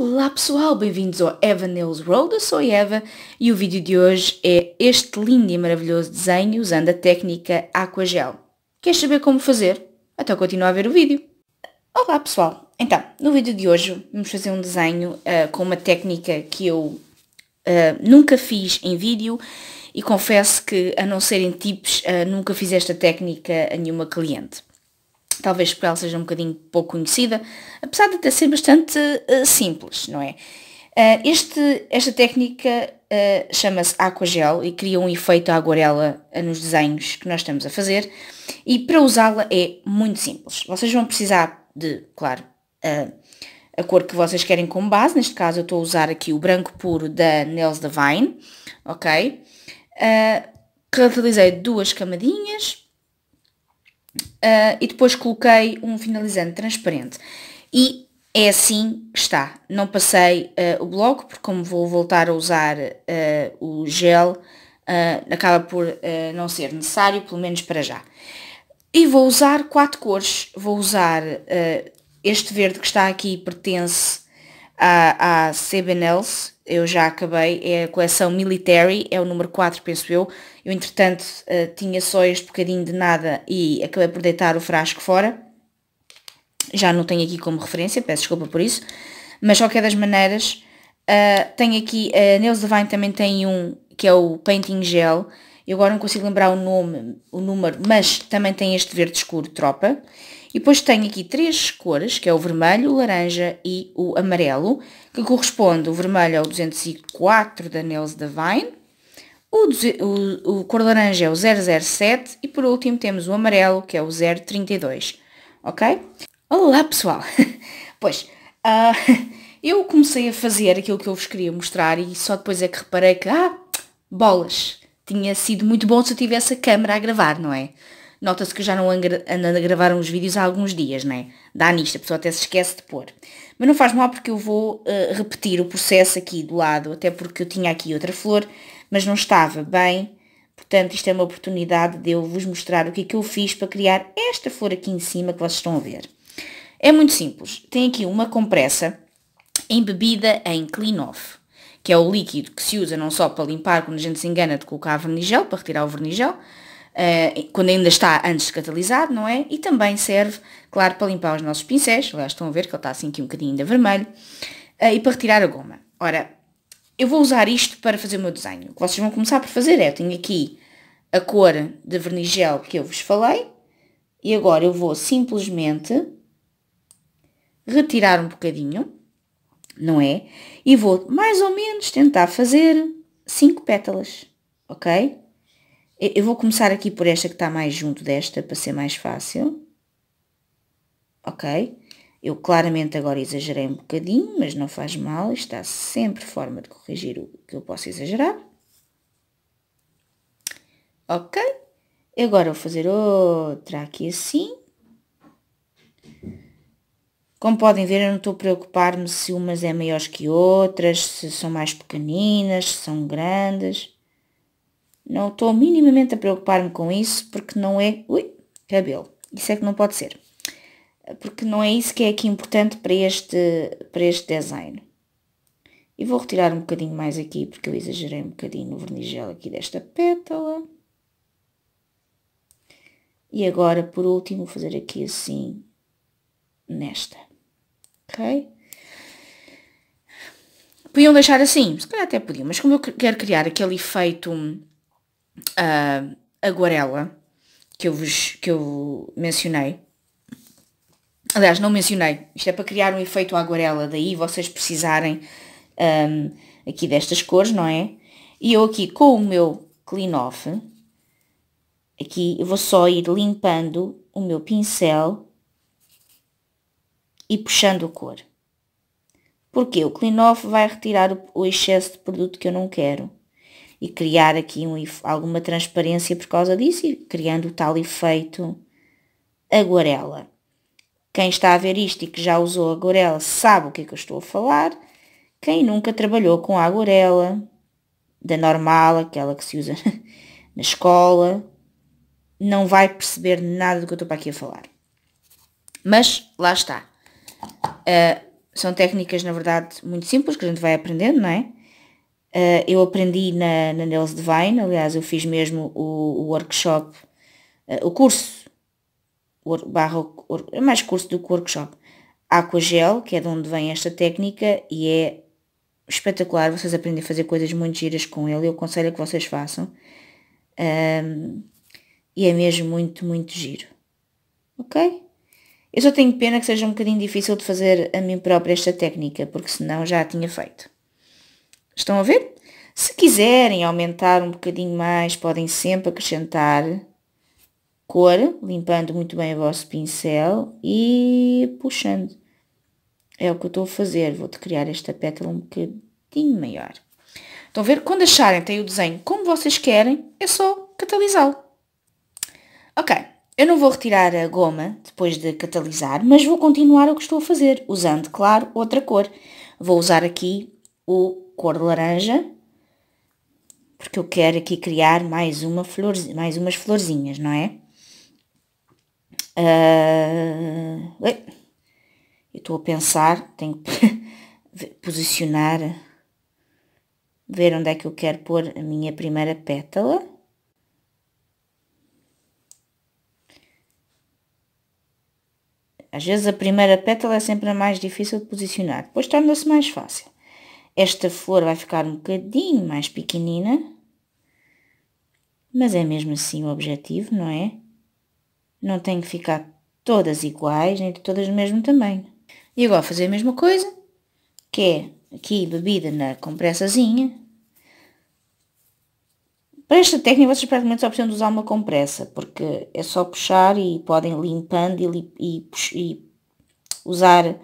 Olá pessoal, bem-vindos ao Eva Nails World, eu sou Eva e o vídeo de hoje é este lindo e maravilhoso desenho usando a técnica Aquagel. Queres saber como fazer? Então continua a ver o vídeo. Olá pessoal, então, no vídeo de hoje vamos fazer um desenho uh, com uma técnica que eu uh, nunca fiz em vídeo e confesso que a não serem tips uh, eh, nunca fiz esta técnica a nenhuma cliente talvez para ela seja um bocadinho pouco conhecida, apesar de até ser bastante uh, simples, não é? Uh, este, esta técnica uh, chama-se Aquagel e cria um efeito aguarela nos desenhos que nós estamos a fazer e para usá-la é muito simples. Vocês vão precisar de, claro, a cor que vocês querem como base, neste caso eu estou a usar aqui o branco puro da Nels Divine, ok? Uh, realizei duas camadinhas uh, e depois coloquei um finalizante transparente. E é assim que está. Não passei uh, o bloco, porque como vou voltar a usar uh, o gel, acaba por não ser necessário, pelo menos para já. E vou usar quatro cores. Vou usar este verde que está aqui, pertence à, à CBNLs, eu já acabei, é a coleção Military, é o número 4, penso eu. Eu, entretanto, uh, tinha só este bocadinho de nada e acabei por deitar o frasco fora. Já não tenho aqui como referência, peço desculpa por isso. Mas, de qualquer das maneiras, uh, tenho aqui, a uh, eh, Nails também tem um, que é o Painting Gel. Eu agora não consigo lembrar o nome, o número, mas também tem este verde escuro, tropa. E depois tenho aqui três cores, que é o vermelho, o laranja e o amarelo, que corresponde o vermelho ao é 204 da Nails Divine, o, o, o cor laranja é o 007 e por último temos o amarelo, que é o 032, ok? Olá pessoal! pois, uh, eu comecei a fazer aquilo que eu vos queria mostrar e só depois é que reparei que, ah, bolas, tinha sido muito bom se eu tivesse a câmera a gravar, não é? Nota-se que eu já não ando a gravar uns vídeos há alguns dias, não é? Dá nisto, a pessoa até se esquece de pôr. Mas não faz mal porque eu vou uh, repetir o processo aqui do lado, até porque eu tinha aqui outra flor, mas não estava bem. Portanto, isto é uma oportunidade de eu vos mostrar o que é que eu fiz para criar esta flor aqui em cima que vocês estão a ver. É muito simples. Tem aqui uma compressa embebida em clean-off, que é o líquido que se usa não só para limpar quando a gente se engana de colocar vernigel, para retirar o vernigel, ah, quando ainda está antes catalisado, não é? E também serve, claro, para limpar os nossos pincéis, aliás estão a ver que ele está assim aqui um bocadinho ainda vermelho, uh, e para retirar a goma. Ora, eu vou usar isto para fazer o meu desenho. O que vocês vão começar por fazer é, eu tenho aqui a cor de verniz gel que eu vos falei, e agora eu vou simplesmente retirar um bocadinho, não é? E vou mais ou menos tentar fazer 5 pétalas, ok? Eu vou começar aqui por esta que está mais junto desta, para ser mais fácil. Ok? Eu claramente agora exagerei um bocadinho, mas não faz mal. Está sempre forma de corrigir o que eu posso exagerar. Ok? Agora vou fazer outra aqui assim. Como podem ver, eu não estou a preocupar-me se umas é maiores que outras, se são mais pequeninas, se são grandes. Não estou minimamente a preocupar-me com isso, porque não é... Ui, cabelo. Isso é que não pode ser. Porque não é isso que é aqui importante para este, para este design. E vou retirar um bocadinho mais aqui, porque eu exagerei um bocadinho no vernigel aqui desta pétala. E agora, por último, fazer aqui assim, nesta. Ok? Podiam deixar assim, se calhar até podiam, mas como eu quero criar aquele efeito uh, aguarela que eu vos que eu mencionei. Aliás, não mencionei. Isto é para criar um efeito aguarela, daí vocês precisarem um, ah, aqui destas cores, não é? E eu aqui com o meu clean off, aqui eu vou só ir limpando o meu pincel e puxando a cor. Porque o clean off vai retirar o excesso de produto que eu não quero e criar aqui um, alguma transparência por causa disso e criando o tal efeito aguarela. Quem está a ver isto e que já usou aguarela sabe o que é que eu estou a falar. Quem nunca trabalhou com a aguarela, da normal, aquela que se usa na escola, não vai perceber nada do que eu estou para aqui a falar. Mas lá está. Uh, são técnicas, na verdade, muito simples que a gente vai aprendendo, não é? Uh, eu aprendi na, na Nels Divine, aliás, eu fiz mesmo o, o workshop, uh, o curso, or, barra, or, é mais curso do que workshop, Aquagel, que é de onde vem esta técnica e é espetacular, vocês aprendem a fazer coisas muito giras com ele, eu aconselho que vocês façam. Um, e é mesmo muito, muito giro. Ok? Eu só tenho pena que seja um bocadinho difícil de fazer a mim própria esta técnica, porque senão já a tinha feito. Estão a ver? Se quiserem aumentar um bocadinho mais, podem sempre acrescentar cor, limpando muito bem o vosso pincel e puxando. É o que eu estou a fazer. Vou-te criar esta pétala um bocadinho maior. Estão a ver? Quando acharem tem o desenho como vocês querem, é só catalisá-lo. Ok, eu não vou retirar a goma depois de catalisar, mas vou continuar o que estou a fazer, usando, claro, outra cor. Vou usar aqui o cor laranja, porque eu quero aqui criar mais, uma flor, mais umas florzinhas, não é? Uh, eu estou a pensar, tenho que posicionar, ver onde é que eu quero pôr a minha primeira pétala. Às vezes a primeira pétala é sempre a mais difícil de posicionar, depois torna-se mais fácil. Esta flor vai ficar um bocadinho mais pequenina, mas é mesmo assim o objetivo, não é? Não tem que ficar todas iguais, nem todas do mesmo tamanho. E agora fazer a mesma coisa, que é aqui bebida na compressazinha. Para esta técnica vocês praticamente só precisam de usar uma compressa, porque é só puxar e podem limpando e, e, e usar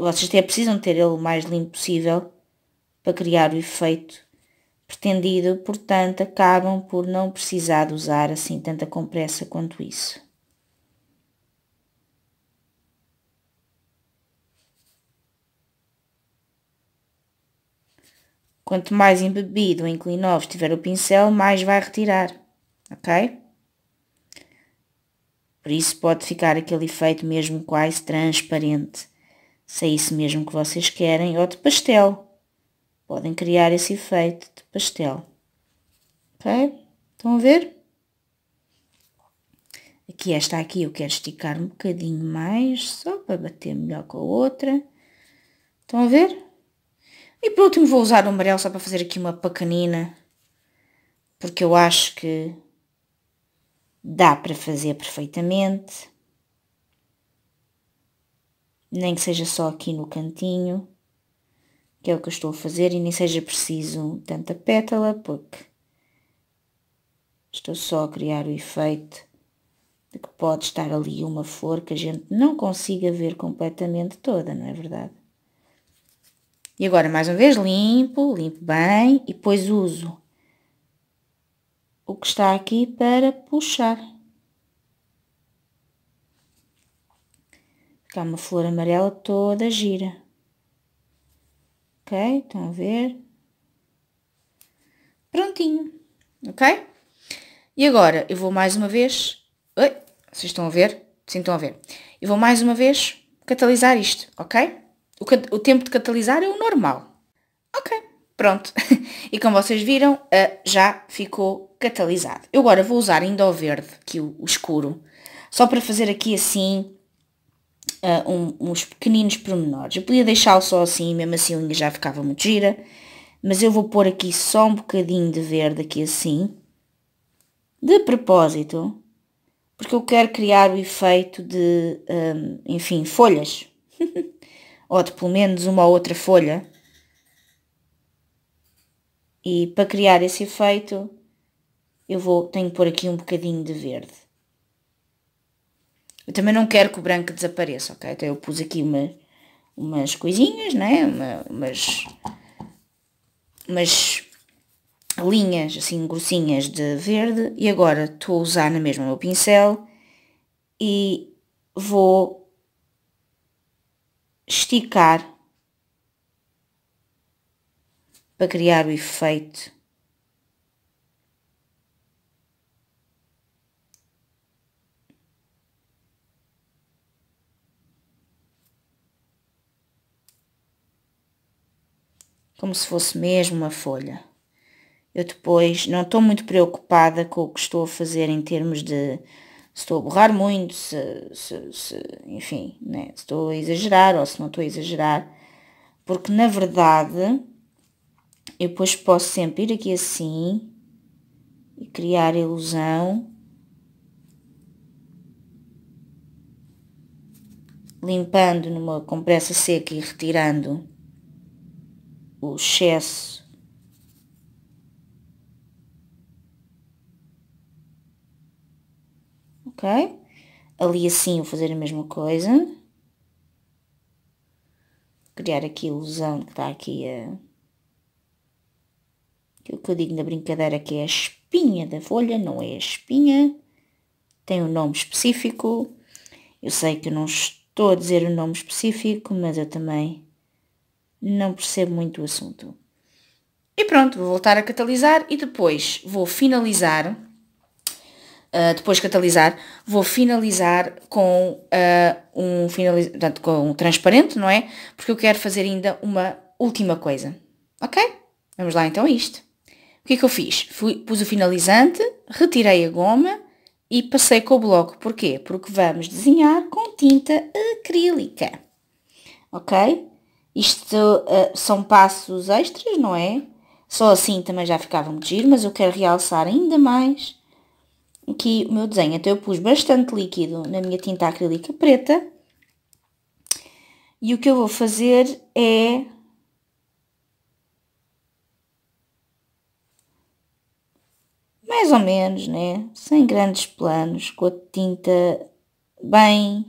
vocês até precisam ter ele o mais limpo possível para criar o efeito pretendido, portanto, acabam por não precisar de usar assim tanta compressa quanto isso. Quanto mais embebido ou inclinado estiver o pincel, mais vai retirar, ok? Por isso pode ficar aquele efeito mesmo quase transparente. Se é isso mesmo que vocês querem, ou de pastel, podem criar esse efeito de pastel. Ok? Estão a ver? Aqui esta aqui eu quero esticar um bocadinho mais, só para bater melhor com a outra. Estão a ver? E por último vou usar o amarelo só para fazer aqui uma pequenina, porque eu acho que dá para fazer perfeitamente. Nem que seja só aqui no cantinho que é o que eu estou a fazer e nem seja preciso tanta pétala porque estou só a criar o efeito de que pode estar ali uma flor que a gente não consiga ver completamente toda, não é verdade? E agora mais uma vez limpo, limpo bem e depois uso o que está aqui para puxar. Fica uma flor amarela toda gira ok? Estão a ver? Prontinho, ok? E agora, eu vou mais uma vez... Oi, vocês estão a ver? Sim, estão a ver. Eu vou mais uma vez catalisar isto, ok? O, o tempo de catalisar é o normal. Ok, pronto. e como vocês viram, já ficou catalisado. Eu agora vou usar ainda o verde, que o, o escuro, só para fazer aqui assim uh, um, uns pequeninos pormenores. Eu podia deixá-lo só assim, mesmo assim a unha já ficava muito gira. Mas eu vou pôr aqui só um bocadinho de verde aqui assim. De propósito. Porque eu quero criar o efeito de, um, ah, enfim, folhas. ou de pelo menos uma ou outra folha. E para criar esse efeito, eu vou, tenho que pôr aqui um bocadinho de verde. Eu também não quero que o branco desapareça, ok? Então eu pus aqui uma, umas coisinhas, né? Uma, umas, umas linhas assim grossinhas de verde e agora estou a usar na mesma o meu pincel e vou esticar para criar o efeito como se fosse mesmo uma folha. Eu depois não estou muito preocupada com o que estou a fazer em termos de se estou a borrar muito, se, se, se enfim, né? se estou a exagerar ou se não estou a exagerar, porque na verdade eu depois posso sempre ir aqui assim e criar a ilusão limpando numa compressa seca e retirando o excesso ok? Ali assim vou fazer a mesma coisa. Criar aqui a ilusão que está aqui a... Que o que eu digo na brincadeira que é a espinha da folha, não é a espinha. Tem um nome específico. Eu sei que não estou a dizer o um nome específico, mas eu também não percebo muito o assunto. E pronto, vou voltar a catalisar e depois vou finalizar, uh, depois catalisar, vou finalizar com, uh, um finaliz... Portanto, com um transparente, não é? Porque eu quero fazer ainda uma última coisa. Ok? Vamos lá então a isto. O que é que eu fiz? Fui, pus o finalizante, retirei a goma e passei com o bloco. Porquê? Porque vamos desenhar com tinta acrílica. Ok? Isto uh, são passos extras, não é? Só assim também já ficava muito giro, mas eu quero realçar ainda mais aqui o meu desenho. Então eu pus bastante líquido na minha tinta acrílica preta. E o que eu vou fazer é... Mais ou menos, né? Sem grandes planos, com a tinta bem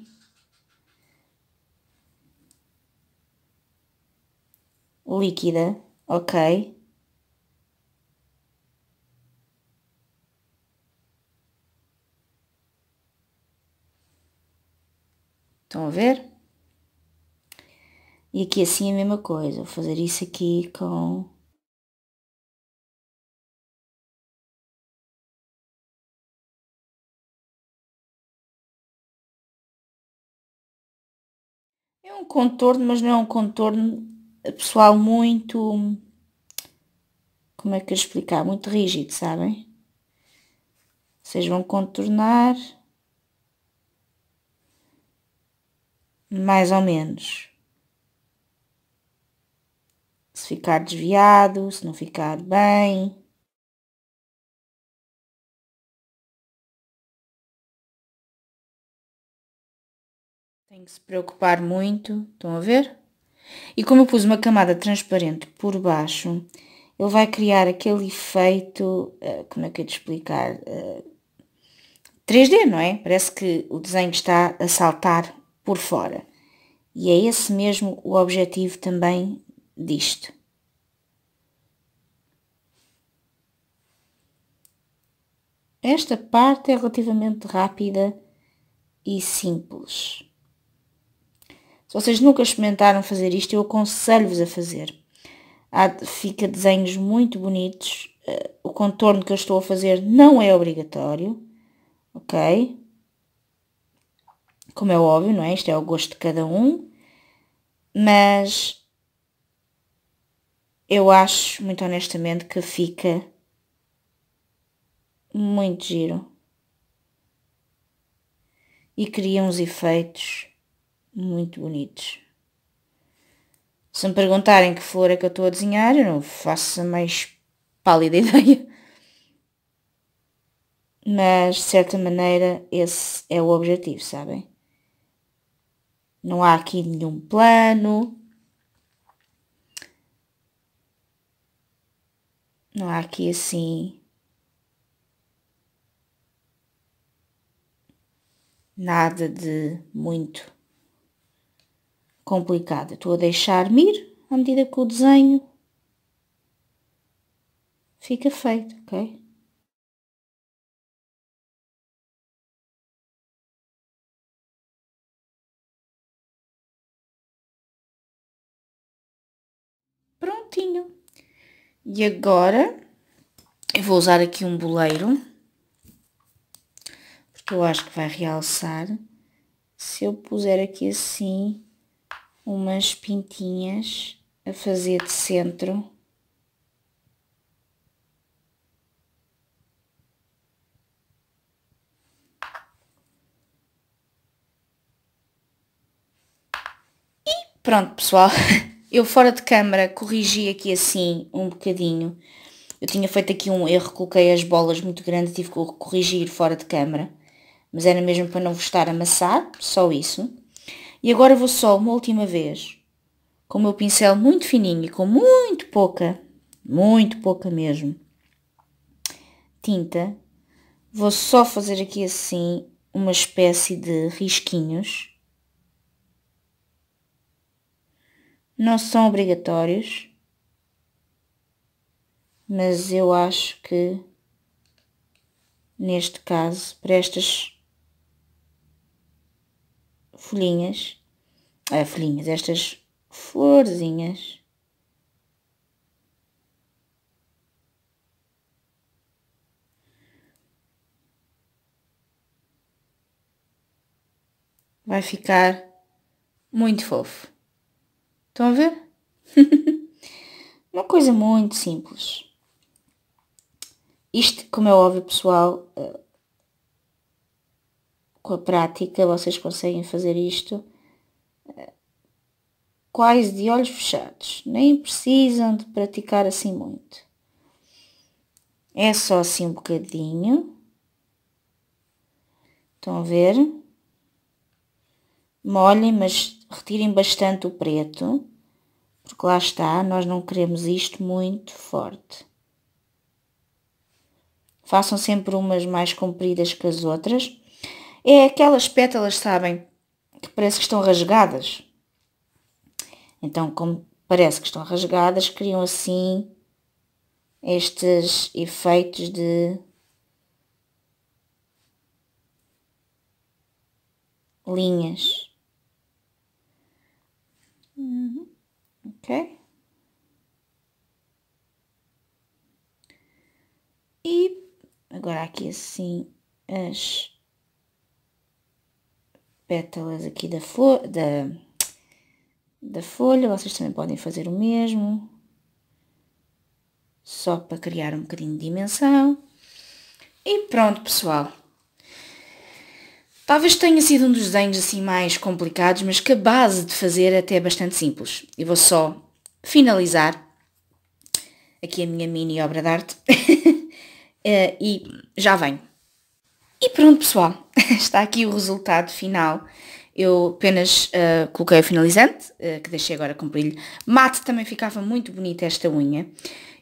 líquida, ok? Estão a ver? E aqui assim é a mesma coisa, vou fazer isso aqui com... É um contorno, mas não é um contorno pessoal muito. Como é que eu explicar? Muito rígido, sabem? Vocês vão contornar. Mais ou menos. Se ficar desviado, se não ficar bem. Tem que se preocupar muito, estão a ver? E como eu pus uma camada transparente por baixo, ele vai criar aquele efeito, eh, como é que eu te explicar, 3D, eh, não é? Parece que o desenho está a saltar por fora. E é esse mesmo o objetivo também disto. Esta parte é relativamente rápida e simples. Se vocês nunca experimentaram fazer isto, eu aconselho-vos a fazer. Há, fica desenhos muito bonitos. Eh, o contorno que eu estou a fazer não é obrigatório, ok? Como é óbvio, não é? Isto é o gosto de cada um. Mas eu acho, muito honestamente, que fica muito giro. E cria uns efeitos muito bonitos. Se me perguntarem que flor é que eu estou a desenhar, eu não faço a mais pálida ideia. Mas, de certa maneira, esse é o objetivo, sabem? Não há aqui nenhum plano. Não há aqui assim. Nada de muito complicada. Estou a deixar-me ir à medida que o desenho fica feito, ok? Prontinho. E agora, eu vou usar aqui um boleiro, porque eu acho que vai realçar. Se eu puser aqui assim, umas pintinhas a fazer de centro. E pronto, pessoal. Eu fora de câmara corrigi aqui assim um bocadinho. Eu tinha feito aqui um erro, coloquei as bolas muito grandes, tive que corrigir fora de câmara. Mas era mesmo para não vos estar a amassar, só isso. E agora vou só uma última vez, com o meu pincel muito fininho e com muito pouca, muito pouca mesmo, tinta, vou só fazer aqui assim uma espécie de risquinhos. Não são obrigatórios, mas eu acho que neste caso, para estas folhinhas, ah, folhinhas, estas florzinhas. Vai ficar muito fofo. Estão a ver? Uma coisa muito simples. Isto, como é óbvio, pessoal, eh, com a prática vocês conseguem fazer isto eh, quase de olhos fechados, nem precisam de praticar assim muito. É só assim um bocadinho. Estão a ver? Molhem, mas retirem bastante o preto, porque lá está, nós não queremos isto muito forte. Façam sempre umas mais compridas que as outras, é aquelas pétalas, sabem, que parece que estão rasgadas. Então, como parece que estão rasgadas, criam assim estes efeitos de linhas. Uhum. Ok? E agora aqui assim as pétalas aqui da, da, da folha, vocês também podem fazer o mesmo, só para criar um bocadinho de dimensão. E pronto, pessoal. Talvez tenha sido um dos desenhos assim mais complicados, mas que a base de fazer até é bastante simples. e vou só finalizar aqui a minha mini obra de arte eh, e já venho. E pronto, pessoal. está aqui o resultado final. Eu apenas uh, coloquei o finalizante, uh, que deixei agora com brilho. Mate também ficava muito bonita esta unha.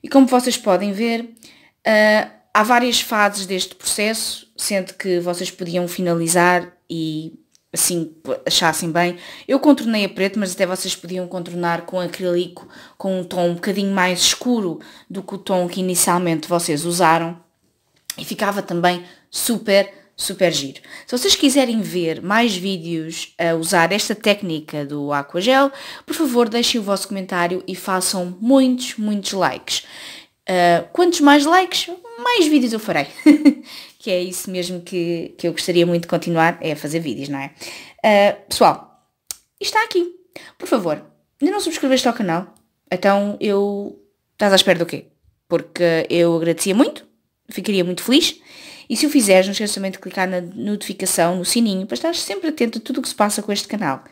E como vocês podem ver, uh, há várias fases deste processo, sendo que vocês podiam finalizar e assim achassem bem. Eu contornei a preto, mas até vocês podiam contornar com acrílico, com um tom um bocadinho mais escuro do que o tom que inicialmente vocês usaram. E ficava também super super giro. Se vocês quiserem ver mais vídeos a usar esta técnica do aquagel, por favor deixem o vosso comentário e façam muitos, muitos likes. Uh, quantos mais likes, mais vídeos eu farei. que é isso mesmo que, que eu gostaria muito de continuar, é fazer vídeos, não é? Uh, pessoal, está aqui. Por favor, ainda não subscreveste ao canal? Então eu... Estás à espera do quê? Porque eu agradecia muito, ficaria muito feliz e se o fizeres, não esqueças também de clicar na notificação, no sininho, para estar sempre atento a tudo o que se passa com este canal.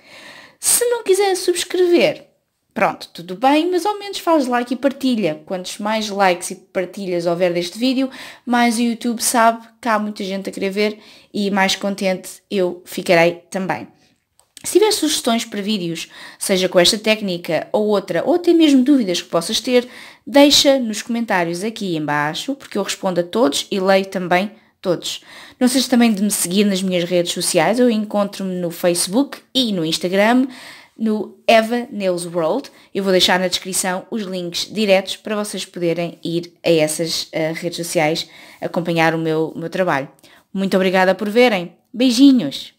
Se não quiser subscrever, pronto, tudo bem, mas ao menos faz like e partilha. Quantos mais likes e partilhas houver deste vídeo, mais o YouTube sabe que há muita gente a querer ver e mais contente eu ficarei também. Se tiver sugestões para vídeos, seja com esta técnica ou outra, ou até mesmo dúvidas que possas ter, deixa nos comentários aqui em baixo, porque eu respondo a todos e leio também todos. Não sejas também de me seguir nas minhas redes sociais, eu encontro-me no Facebook e no Instagram, no Eva Nails World. Eu vou deixar na descrição os links diretos para vocês poderem ir a essas uh, redes sociais acompanhar o meu, o meu trabalho. Muito obrigada por verem. Beijinhos!